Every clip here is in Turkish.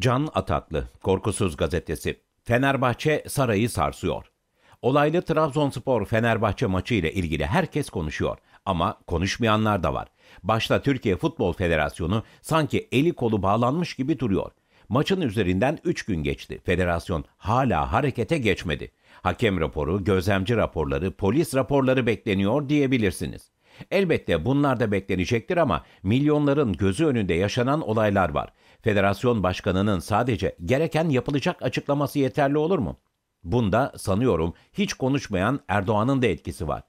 Can Ataklı, Korkusuz Gazetesi. Fenerbahçe sarayı sarsıyor. Olaylı Trabzonspor Fenerbahçe maçı ile ilgili herkes konuşuyor ama konuşmayanlar da var. Başta Türkiye Futbol Federasyonu sanki eli kolu bağlanmış gibi duruyor. Maçın üzerinden 3 gün geçti. Federasyon hala harekete geçmedi. Hakem raporu, gözlemci raporları, polis raporları bekleniyor diyebilirsiniz. Elbette bunlar da beklenecektir ama milyonların gözü önünde yaşanan olaylar var. Federasyon başkanının sadece gereken yapılacak açıklaması yeterli olur mu? Bunda sanıyorum hiç konuşmayan Erdoğan'ın da etkisi var.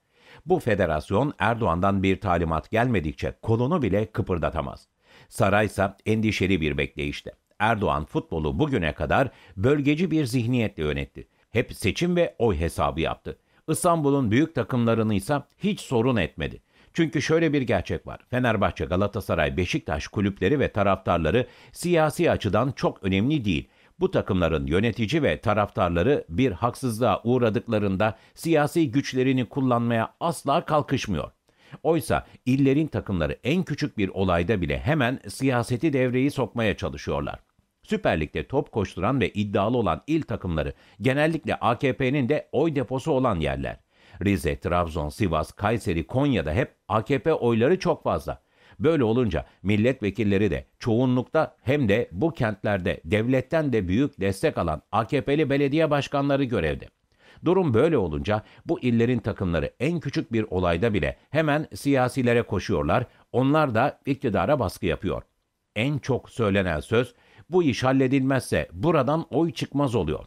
Bu federasyon Erdoğan'dan bir talimat gelmedikçe kolunu bile kıpırdatamaz. Saraysa endişeli bir bekleyişte. Erdoğan futbolu bugüne kadar bölgeci bir zihniyetle yönetti. Hep seçim ve oy hesabı yaptı. İstanbul'un büyük takımlarını ise hiç sorun etmedi. Çünkü şöyle bir gerçek var. Fenerbahçe, Galatasaray, Beşiktaş kulüpleri ve taraftarları siyasi açıdan çok önemli değil. Bu takımların yönetici ve taraftarları bir haksızlığa uğradıklarında siyasi güçlerini kullanmaya asla kalkışmıyor. Oysa illerin takımları en küçük bir olayda bile hemen siyaseti devreye sokmaya çalışıyorlar. Süper Lig'de top koşturan ve iddialı olan il takımları genellikle AKP'nin de oy deposu olan yerler. Rize, Trabzon, Sivas, Kayseri, Konya'da hep AKP oyları çok fazla. Böyle olunca milletvekilleri de çoğunlukta hem de bu kentlerde devletten de büyük destek alan AKP'li belediye başkanları görevde. Durum böyle olunca bu illerin takımları en küçük bir olayda bile hemen siyasilere koşuyorlar, onlar da iktidara baskı yapıyor. En çok söylenen söz bu iş halledilmezse buradan oy çıkmaz oluyor.''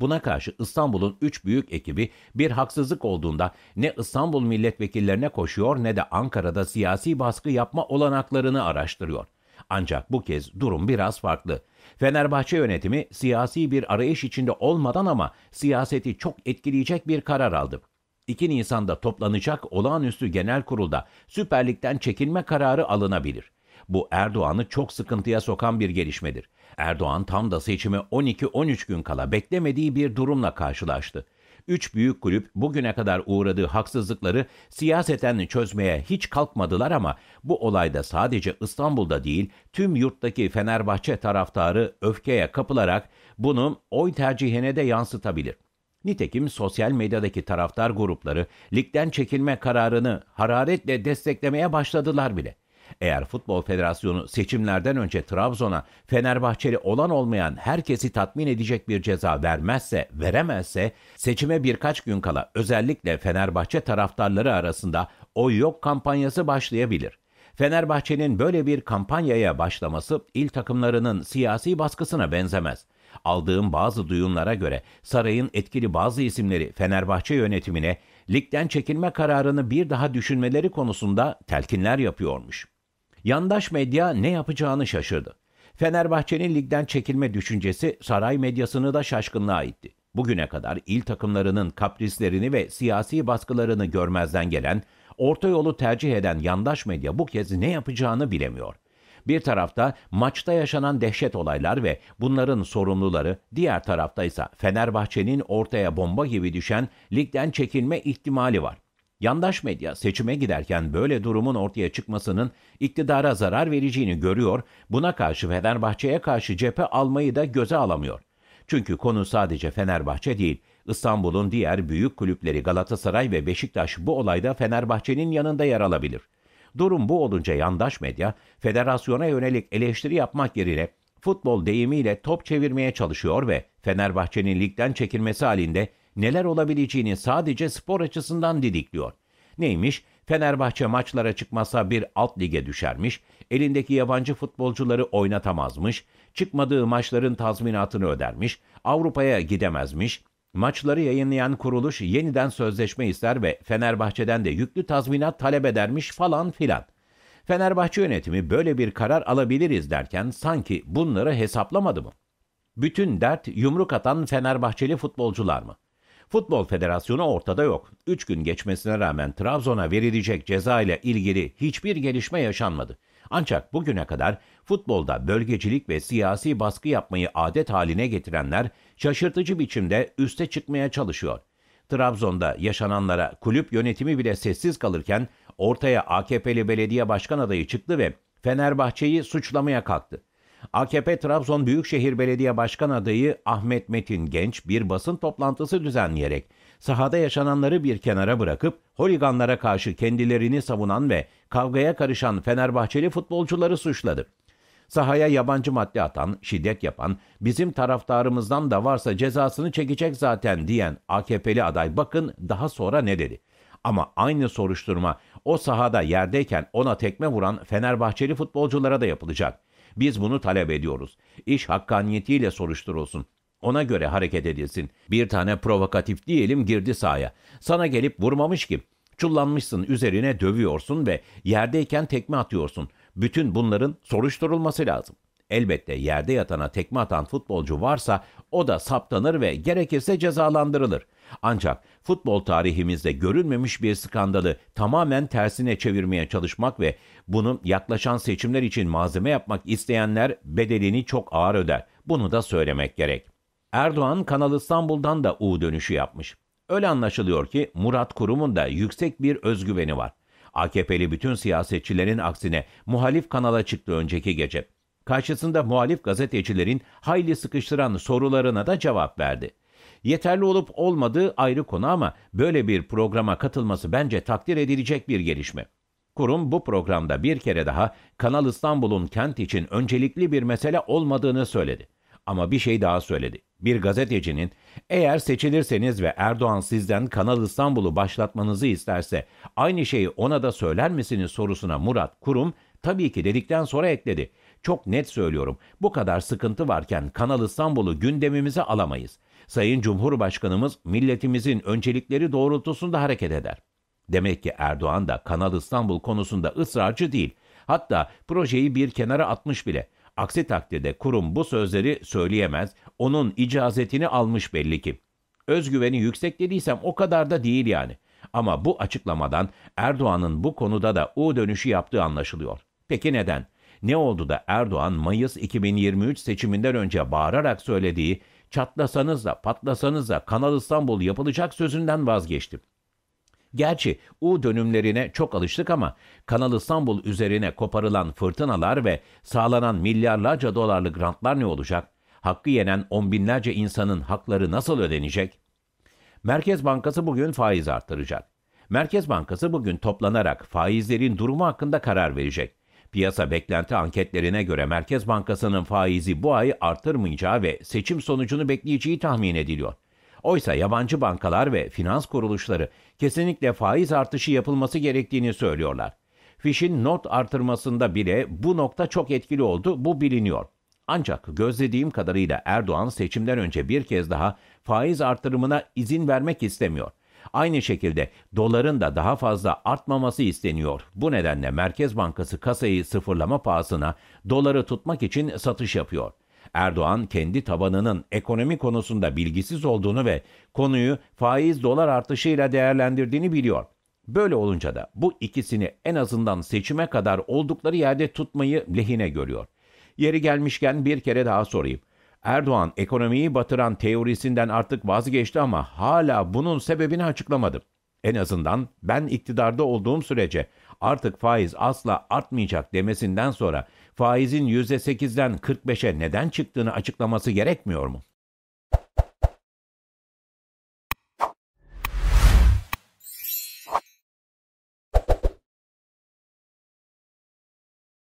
Buna karşı İstanbul'un üç büyük ekibi bir haksızlık olduğunda ne İstanbul milletvekillerine koşuyor ne de Ankara'da siyasi baskı yapma olanaklarını araştırıyor. Ancak bu kez durum biraz farklı. Fenerbahçe yönetimi siyasi bir arayış içinde olmadan ama siyaseti çok etkileyecek bir karar aldı. 2 Nisan'da toplanacak olağanüstü genel kurulda Süper Lig'den çekilme kararı alınabilir. Bu Erdoğan'ı çok sıkıntıya sokan bir gelişmedir. Erdoğan tam da seçime 12-13 gün kala beklemediği bir durumla karşılaştı. Üç büyük kulüp bugüne kadar uğradığı haksızlıkları siyaseten çözmeye hiç kalkmadılar ama bu olayda sadece İstanbul'da değil tüm yurttaki Fenerbahçe taraftarı öfkeye kapılarak bunu oy tercihine de yansıtabilir. Nitekim sosyal medyadaki taraftar grupları ligden çekilme kararını hararetle desteklemeye başladılar bile. Eğer Futbol Federasyonu seçimlerden önce Trabzon'a Fenerbahçeli olan olmayan herkesi tatmin edecek bir ceza vermezse, veremezse seçime birkaç gün kala özellikle Fenerbahçe taraftarları arasında oy yok kampanyası başlayabilir. Fenerbahçe'nin böyle bir kampanyaya başlaması il takımlarının siyasi baskısına benzemez. Aldığım bazı duyumlara göre sarayın etkili bazı isimleri Fenerbahçe yönetimine ligden çekilme kararını bir daha düşünmeleri konusunda telkinler yapıyormuş. Yandaş medya ne yapacağını şaşırdı. Fenerbahçe'nin ligden çekilme düşüncesi saray medyasını da şaşkınlığa itti. Bugüne kadar il takımlarının kaprislerini ve siyasi baskılarını görmezden gelen, orta yolu tercih eden yandaş medya bu kez ne yapacağını bilemiyor. Bir tarafta maçta yaşanan dehşet olaylar ve bunların sorumluları, diğer tarafta ise Fenerbahçe'nin ortaya bomba gibi düşen ligden çekilme ihtimali var. Yandaş medya seçime giderken böyle durumun ortaya çıkmasının iktidara zarar vereceğini görüyor, buna karşı Fenerbahçe'ye karşı cephe almayı da göze alamıyor. Çünkü konu sadece Fenerbahçe değil, İstanbul'un diğer büyük kulüpleri Galatasaray ve Beşiktaş bu olayda Fenerbahçe'nin yanında yer alabilir. Durum bu olunca yandaş medya federasyona yönelik eleştiri yapmak yerine futbol deyimiyle top çevirmeye çalışıyor ve Fenerbahçe'nin ligden çekilmesi halinde neler olabileceğini sadece spor açısından didikliyor. Neymiş? Fenerbahçe maçlara çıkmasa bir alt lige düşermiş, elindeki yabancı futbolcuları oynatamazmış, çıkmadığı maçların tazminatını ödermiş, Avrupa'ya gidemezmiş, maçları yayınlayan kuruluş yeniden sözleşme ister ve Fenerbahçe'den de yüklü tazminat talep edermiş falan filan. Fenerbahçe yönetimi böyle bir karar alabiliriz derken sanki bunları hesaplamadı mı? Bütün dert yumruk atan Fenerbahçeli futbolcular mı? Futbol Federasyonu ortada yok. 3 gün geçmesine rağmen Trabzon'a verilecek ceza ile ilgili hiçbir gelişme yaşanmadı. Ancak bugüne kadar futbolda bölgecilik ve siyasi baskı yapmayı adet haline getirenler şaşırtıcı biçimde üste çıkmaya çalışıyor. Trabzon'da yaşananlara kulüp yönetimi bile sessiz kalırken ortaya AKP'li belediye başkan adayı çıktı ve Fenerbahçe'yi suçlamaya kalktı. AKP Trabzon Büyükşehir Belediye Başkan adayı Ahmet Metin Genç bir basın toplantısı düzenleyerek sahada yaşananları bir kenara bırakıp holiganlara karşı kendilerini savunan ve kavgaya karışan Fenerbahçeli futbolcuları suçladı. Sahaya yabancı madde atan, şiddet yapan, bizim taraftarımızdan da varsa cezasını çekecek zaten diyen AKP'li aday bakın daha sonra ne dedi. Ama aynı soruşturma o sahada yerdeyken ona tekme vuran Fenerbahçeli futbolculara da yapılacak.'' Biz bunu talep ediyoruz. İş hakkaniyetiyle soruşturulsun. Ona göre hareket edilsin. Bir tane provokatif diyelim girdi sahaya. Sana gelip vurmamış ki. Çullanmışsın üzerine dövüyorsun ve yerdeyken tekme atıyorsun. Bütün bunların soruşturulması lazım. Elbette yerde yatana tekme atan futbolcu varsa o da saptanır ve gerekirse cezalandırılır. Ancak futbol tarihimizde görünmemiş bir skandalı tamamen tersine çevirmeye çalışmak ve bunu yaklaşan seçimler için malzeme yapmak isteyenler bedelini çok ağır öder. Bunu da söylemek gerek. Erdoğan Kanal İstanbul'dan da U dönüşü yapmış. Öyle anlaşılıyor ki Murat Kurum'un da yüksek bir özgüveni var. AKP'li bütün siyasetçilerin aksine muhalif kanala çıktı önceki gece. Karşısında muhalif gazetecilerin hayli sıkıştıran sorularına da cevap verdi. Yeterli olup olmadığı ayrı konu ama böyle bir programa katılması bence takdir edilecek bir gelişme. Kurum bu programda bir kere daha Kanal İstanbul'un kent için öncelikli bir mesele olmadığını söyledi. Ama bir şey daha söyledi. Bir gazetecinin eğer seçilirseniz ve Erdoğan sizden Kanal İstanbul'u başlatmanızı isterse aynı şeyi ona da söyler misiniz sorusuna Murat Kurum Tabii ki dedikten sonra ekledi. Çok net söylüyorum. Bu kadar sıkıntı varken Kanal İstanbul'u gündemimize alamayız. Sayın Cumhurbaşkanımız milletimizin öncelikleri doğrultusunda hareket eder. Demek ki Erdoğan da Kanal İstanbul konusunda ısrarcı değil. Hatta projeyi bir kenara atmış bile. Aksi takdirde kurum bu sözleri söyleyemez. Onun icazetini almış belli ki. Özgüveni yüksek dediysem o kadar da değil yani. Ama bu açıklamadan Erdoğan'ın bu konuda da U dönüşü yaptığı anlaşılıyor. Peki neden? Ne oldu da Erdoğan Mayıs 2023 seçiminden önce bağırarak söylediği çatlasanız da patlasanız da Kanal İstanbul yapılacak sözünden vazgeçti. Gerçi U dönümlerine çok alıştık ama Kanal İstanbul üzerine koparılan fırtınalar ve sağlanan milyarlarca dolarlık grantlar ne olacak? Hakkı yenen on binlerce insanın hakları nasıl ödenecek? Merkez Bankası bugün faiz artıracak. Merkez Bankası bugün toplanarak faizlerin durumu hakkında karar verecek. Piyasa beklenti anketlerine göre Merkez Bankası'nın faizi bu ay artırmayacağı ve seçim sonucunu bekleyeceği tahmin ediliyor. Oysa yabancı bankalar ve finans kuruluşları kesinlikle faiz artışı yapılması gerektiğini söylüyorlar. Fiş'in not artırmasında bile bu nokta çok etkili oldu, bu biliniyor. Ancak gözlediğim kadarıyla Erdoğan seçimden önce bir kez daha faiz artırımına izin vermek istemiyor. Aynı şekilde doların da daha fazla artmaması isteniyor. Bu nedenle Merkez Bankası kasayı sıfırlama pahasına doları tutmak için satış yapıyor. Erdoğan kendi tabanının ekonomi konusunda bilgisiz olduğunu ve konuyu faiz dolar artışıyla değerlendirdiğini biliyor. Böyle olunca da bu ikisini en azından seçime kadar oldukları yerde tutmayı lehine görüyor. Yeri gelmişken bir kere daha sorayım. Erdoğan ekonomiyi batıran teorisinden artık vazgeçti ama hala bunun sebebini açıklamadı. En azından ben iktidarda olduğum sürece artık faiz asla artmayacak demesinden sonra faizin %8'den 45'e neden çıktığını açıklaması gerekmiyor mu?